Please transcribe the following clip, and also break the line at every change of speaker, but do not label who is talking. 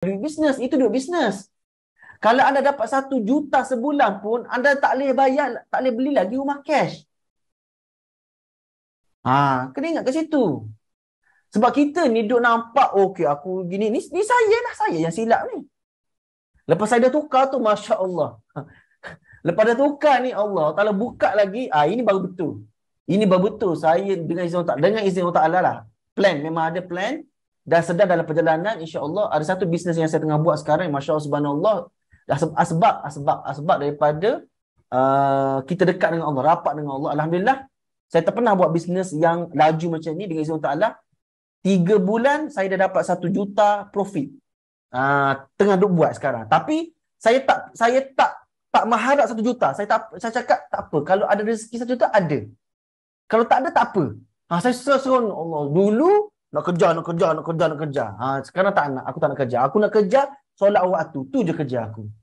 Duit bisnes, itu duit bisnes. Kalau anda dapat satu juta sebulan pun, anda tak boleh bayar, tak boleh beli lagi rumah cash. Ha, kena ingat ke situ. Sebab kita ni duduk nampak, okey aku gini, ni, ni saya lah, saya yang silap ni. Lepas saya dah tukar tu, Masya Allah. Lepas dah tukar ni, Allah, kalau buka lagi, ah ini baru betul. Ini baru betul, saya dengan izin Allah, dengan izin Allah lah. Plan, memang ada plan, dan sedang dalam perjalanan insya Allah ada satu bisnes yang saya tengah buat sekarang masyaallah subhanallah asbab asbab asbab daripada uh, kita dekat dengan Allah rapat dengan Allah alhamdulillah saya tak pernah buat bisnes yang laju macam ni dengan izin Allah 3 bulan saya dah dapat satu juta profit uh, tengah duk buat sekarang tapi saya tak saya tak tak mengharap satu juta saya tak saya cakap tak apa kalau ada rezeki satu juta ada kalau tak ada tak apa ha, saya seronok Allah dulu nak kerja, nak kerja, nak kerja, nak kerja. Ha, sekarang tak nak. Aku tak nak kerja. Aku nak kerja solat waktu. Tu je kerja aku.